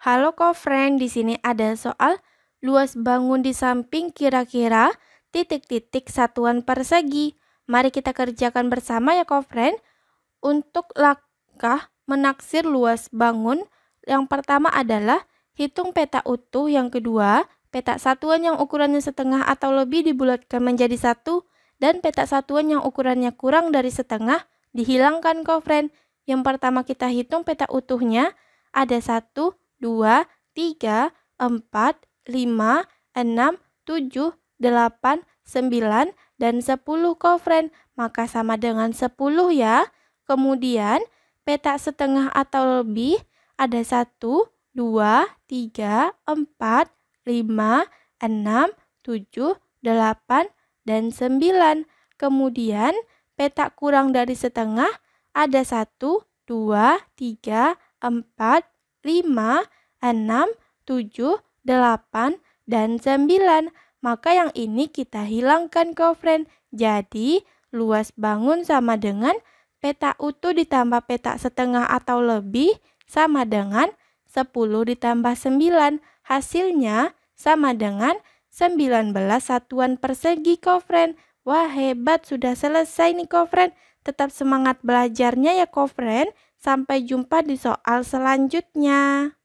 Halo co-friend, di sini ada soal luas bangun di samping kira-kira titik-titik satuan persegi. Mari kita kerjakan bersama ya co-friend. Untuk langkah menaksir luas bangun, yang pertama adalah hitung peta utuh, yang kedua peta satuan yang ukurannya setengah atau lebih dibulatkan menjadi satu, dan peta satuan yang ukurannya kurang dari setengah dihilangkan friend Yang pertama kita hitung peta utuhnya, ada satu, 2, 3, 4, 5, 6, 7, 8, 9, dan 10 kofren, maka sama dengan 10 ya. Kemudian, petak setengah atau lebih ada 1, 2, 3, 4, 5, 6, 7, 8, dan 9. Kemudian, petak kurang dari setengah ada 1, 2, 3, 4, 5, 6, 7, 8, dan 9. Maka yang ini kita hilangkan kofren. Jadi, luas bangun sama dengan petak utuh ditambah petak setengah atau lebih sama dengan 10 ditambah 9. Hasilnya sama dengan 19 satuan persegi kofren. Wah hebat sudah selesai nih kofren. Tetap semangat belajarnya ya kofren. Sampai jumpa di soal selanjutnya.